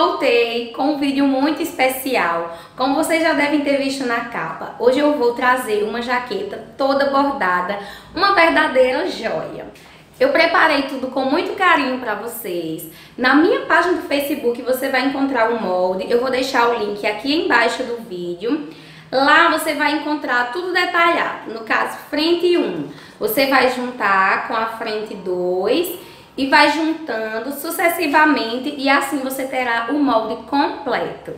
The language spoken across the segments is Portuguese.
voltei com um vídeo muito especial. Como vocês já devem ter visto na capa, hoje eu vou trazer uma jaqueta toda bordada, uma verdadeira joia. Eu preparei tudo com muito carinho para vocês. Na minha página do Facebook você vai encontrar o um molde, eu vou deixar o link aqui embaixo do vídeo. Lá você vai encontrar tudo detalhado, no caso frente 1. Você vai juntar com a frente 2 e vai juntando sucessivamente e assim você terá o molde completo.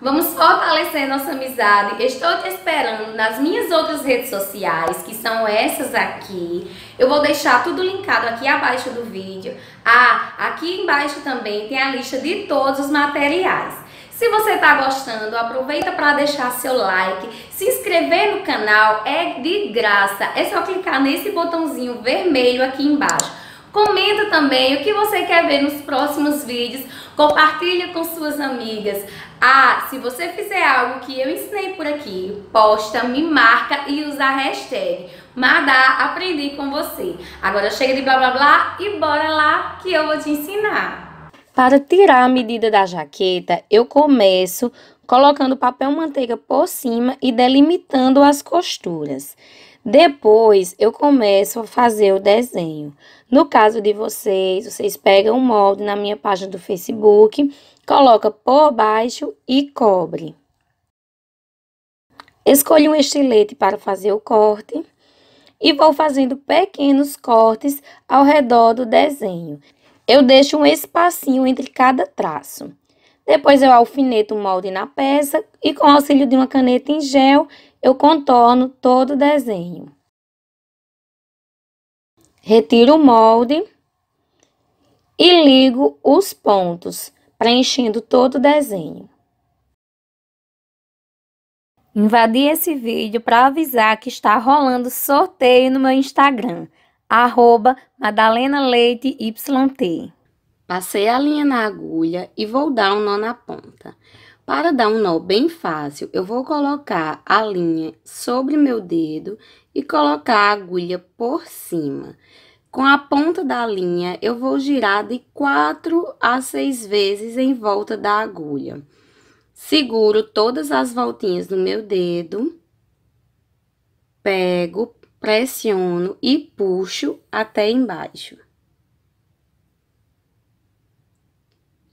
Vamos fortalecer nossa amizade. Estou te esperando nas minhas outras redes sociais, que são essas aqui. Eu vou deixar tudo linkado aqui abaixo do vídeo. Ah, aqui embaixo também tem a lista de todos os materiais. Se você está gostando, aproveita para deixar seu like, se inscrever no canal, é de graça. É só clicar nesse botãozinho vermelho aqui embaixo. Comenta também o que você quer ver nos próximos vídeos. Compartilha com suas amigas. Ah, se você fizer algo que eu ensinei por aqui, posta, me marca e usa a hashtag. Madá, aprendi com você. Agora chega de blá blá blá e bora lá que eu vou te ensinar. Para tirar a medida da jaqueta, eu começo colocando papel manteiga por cima e delimitando as costuras. Depois, eu começo a fazer o desenho. No caso de vocês, vocês pegam o molde na minha página do Facebook, coloca por baixo e cobre. Escolho um estilete para fazer o corte e vou fazendo pequenos cortes ao redor do desenho. Eu deixo um espacinho entre cada traço. Depois eu alfineto o molde na peça e com o auxílio de uma caneta em gel, eu contorno todo o desenho. Retiro o molde e ligo os pontos, preenchendo todo o desenho. Invadi esse vídeo para avisar que está rolando sorteio no meu Instagram, arroba Passei a linha na agulha e vou dar um nó na ponta. Para dar um nó bem fácil, eu vou colocar a linha sobre meu dedo e colocar a agulha por cima. Com a ponta da linha, eu vou girar de 4 a 6 vezes em volta da agulha. Seguro todas as voltinhas no meu dedo, pego, pressiono e puxo até embaixo.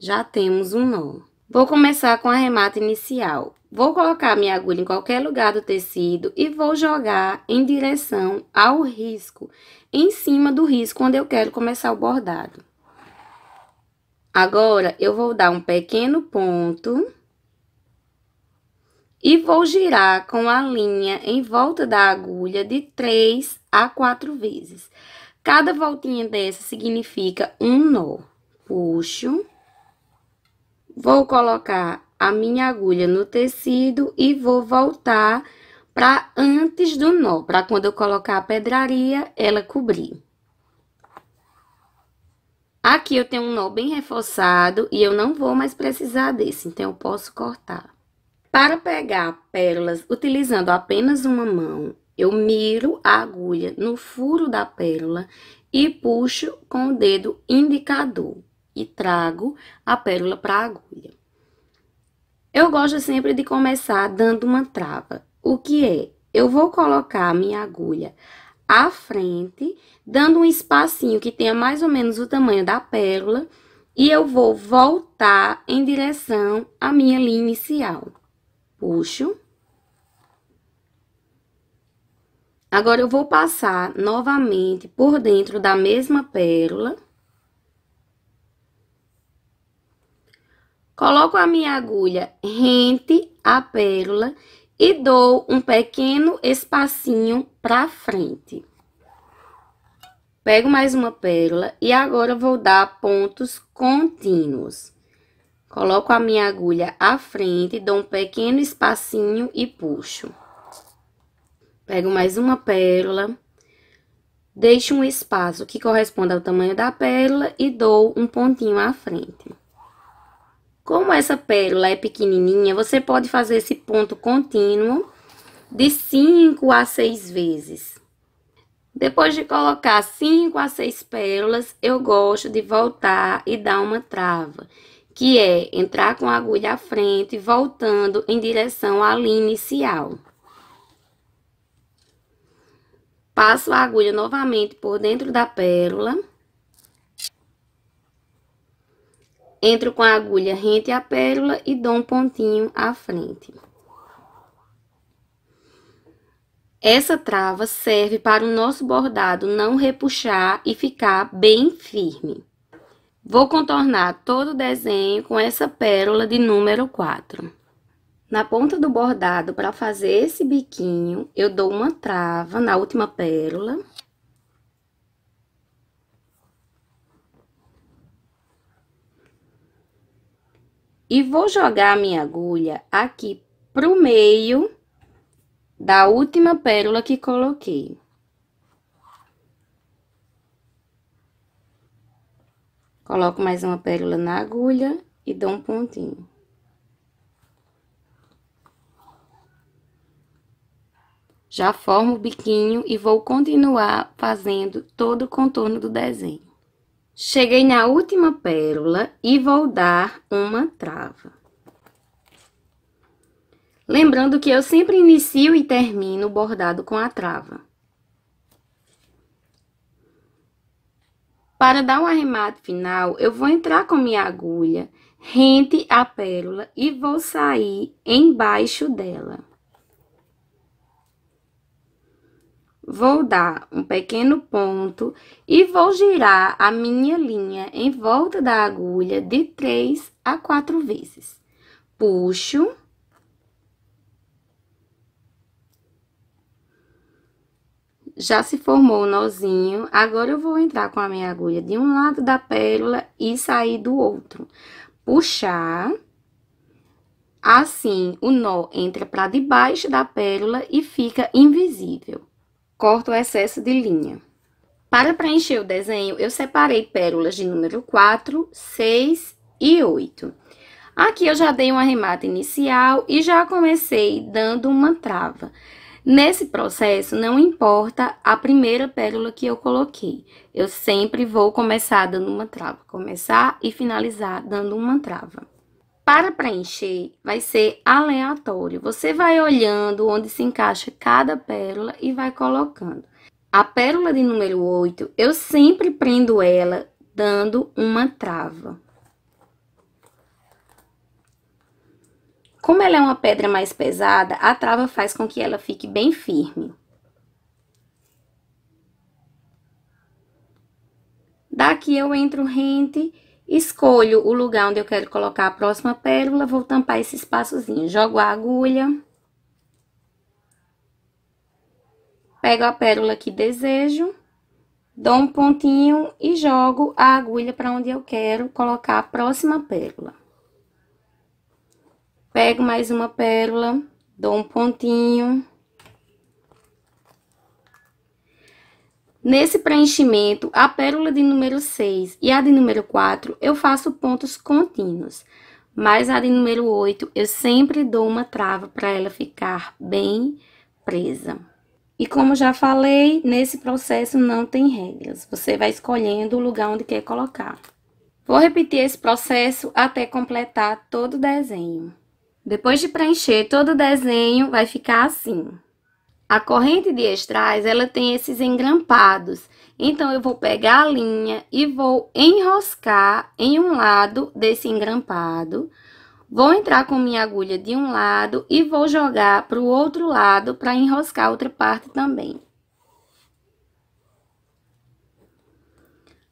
já temos um nó. Vou começar com a remata inicial. Vou colocar minha agulha em qualquer lugar do tecido e vou jogar em direção ao risco, em cima do risco onde eu quero começar o bordado. Agora, eu vou dar um pequeno ponto e vou girar com a linha em volta da agulha de três a quatro vezes. Cada voltinha dessa significa um nó. Puxo. Vou colocar a minha agulha no tecido e vou voltar para antes do nó, para quando eu colocar a pedraria, ela cobrir. Aqui eu tenho um nó bem reforçado e eu não vou mais precisar desse, então eu posso cortar. Para pegar pérolas utilizando apenas uma mão, eu miro a agulha no furo da pérola e puxo com o dedo indicador e trago a pérola para a agulha. Eu gosto sempre de começar dando uma trava. O que é? Eu vou colocar a minha agulha à frente, dando um espacinho que tenha mais ou menos o tamanho da pérola, e eu vou voltar em direção à minha linha inicial. Puxo. Agora, eu vou passar novamente por dentro da mesma pérola. Coloco a minha agulha rente à pérola e dou um pequeno espacinho para frente. Pego mais uma pérola e agora vou dar pontos contínuos. Coloco a minha agulha à frente, dou um pequeno espacinho e puxo. Pego mais uma pérola, deixo um espaço que corresponde ao tamanho da pérola e dou um pontinho à frente. Como essa pérola é pequenininha, você pode fazer esse ponto contínuo de 5 a 6 vezes. Depois de colocar 5 a 6 pérolas, eu gosto de voltar e dar uma trava, que é entrar com a agulha à frente, voltando em direção à linha inicial. Passo a agulha novamente por dentro da pérola Entro com a agulha rente à pérola e dou um pontinho à frente. Essa trava serve para o nosso bordado não repuxar e ficar bem firme. Vou contornar todo o desenho com essa pérola de número 4. Na ponta do bordado, para fazer esse biquinho, eu dou uma trava na última pérola E vou jogar minha agulha aqui pro meio da última pérola que coloquei. Coloco mais uma pérola na agulha e dou um pontinho. Já formo o biquinho e vou continuar fazendo todo o contorno do desenho. Cheguei na última pérola e vou dar uma trava. Lembrando que eu sempre inicio e termino o bordado com a trava. Para dar um arremate final, eu vou entrar com minha agulha rente à pérola e vou sair embaixo dela. vou dar um pequeno ponto e vou girar a minha linha em volta da agulha de três a quatro vezes. Puxo. Já se formou o nozinho, agora eu vou entrar com a minha agulha de um lado da pérola e sair do outro. Puxar. Assim, o nó entra para debaixo da pérola e fica invisível corto o excesso de linha. Para preencher o desenho, eu separei pérolas de número 4, 6 e 8. Aqui eu já dei um arremate inicial e já comecei dando uma trava. Nesse processo, não importa a primeira pérola que eu coloquei. Eu sempre vou começar dando uma trava. Começar e finalizar dando uma trava para preencher, vai ser aleatório. Você vai olhando onde se encaixa cada pérola e vai colocando. A pérola de número 8, eu sempre prendo ela dando uma trava. Como ela é uma pedra mais pesada, a trava faz com que ela fique bem firme. Daqui eu entro rente Escolho o lugar onde eu quero colocar a próxima pérola, vou tampar esse espaçozinho. Jogo a agulha. Pego a pérola que desejo, dou um pontinho e jogo a agulha para onde eu quero colocar a próxima pérola. Pego mais uma pérola, dou um pontinho Nesse preenchimento, a pérola de número 6 e a de número 4, eu faço pontos contínuos. Mas a de número 8, eu sempre dou uma trava para ela ficar bem presa. E como já falei, nesse processo não tem regras. Você vai escolhendo o lugar onde quer colocar. Vou repetir esse processo até completar todo o desenho. Depois de preencher todo o desenho, vai ficar assim. A corrente de estrais, ela tem esses engrampados. Então, eu vou pegar a linha e vou enroscar em um lado desse engrampado. Vou entrar com minha agulha de um lado e vou jogar para o outro lado para enroscar outra parte também.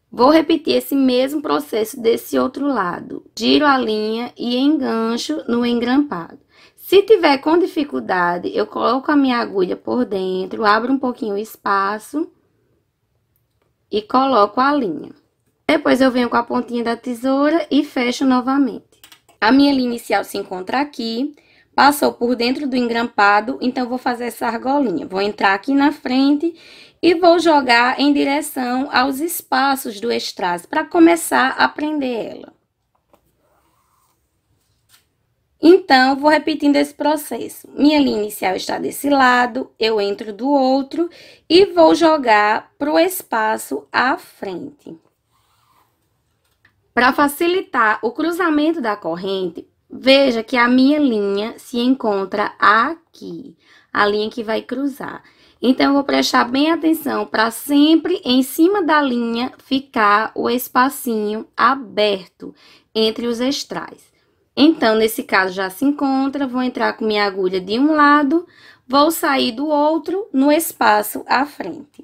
Vou repetir esse mesmo processo desse outro lado. Giro a linha e engancho no engrampado. Se tiver com dificuldade, eu coloco a minha agulha por dentro, abro um pouquinho o espaço e coloco a linha. Depois eu venho com a pontinha da tesoura e fecho novamente. A minha linha inicial se encontra aqui, passou por dentro do engrampado, então vou fazer essa argolinha. Vou entrar aqui na frente e vou jogar em direção aos espaços do estrasse para começar a prender ela. Então, vou repetindo esse processo. Minha linha inicial está desse lado, eu entro do outro e vou jogar para o espaço à frente. Para facilitar o cruzamento da corrente, veja que a minha linha se encontra aqui, a linha que vai cruzar. Então, eu vou prestar bem atenção para sempre em cima da linha ficar o espacinho aberto entre os estrais. Então, nesse caso, já se encontra, vou entrar com minha agulha de um lado, vou sair do outro no espaço à frente.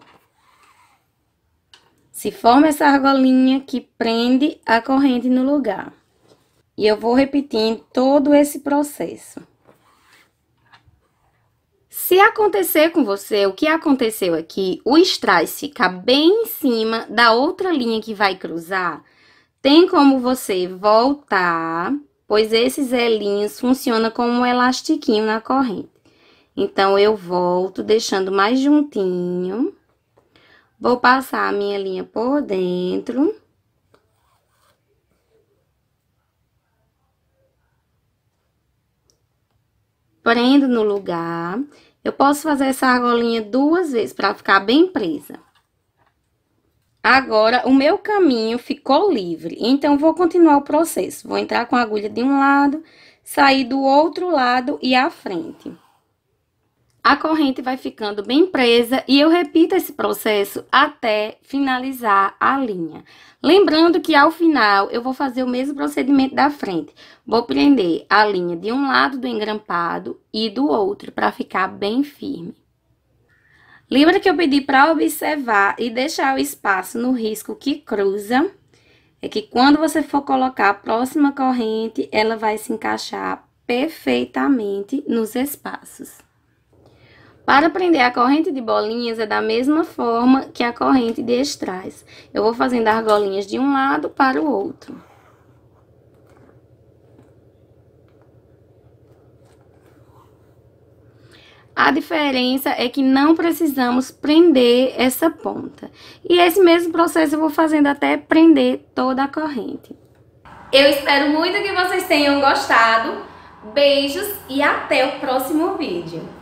Se forma essa argolinha que prende a corrente no lugar. E eu vou repetindo todo esse processo. Se acontecer com você o que aconteceu aqui, o strass fica bem em cima da outra linha que vai cruzar, tem como você voltar pois esses elinhos funcionam como um elastiquinho na corrente. Então, eu volto deixando mais juntinho. Vou passar a minha linha por dentro. Prendo no lugar. Eu posso fazer essa argolinha duas vezes para ficar bem presa. Agora, o meu caminho ficou livre, então vou continuar o processo. Vou entrar com a agulha de um lado, sair do outro lado e à frente. A corrente vai ficando bem presa e eu repito esse processo até finalizar a linha. Lembrando que ao final eu vou fazer o mesmo procedimento da frente. Vou prender a linha de um lado do engrampado e do outro para ficar bem firme. Lembra que eu pedi para observar e deixar o espaço no risco que cruza? É que quando você for colocar a próxima corrente, ela vai se encaixar perfeitamente nos espaços. Para prender a corrente de bolinhas é da mesma forma que a corrente de estrais. Eu vou fazendo argolinhas de um lado para o outro. A diferença é que não precisamos prender essa ponta. E esse mesmo processo eu vou fazendo até prender toda a corrente. Eu espero muito que vocês tenham gostado. Beijos e até o próximo vídeo.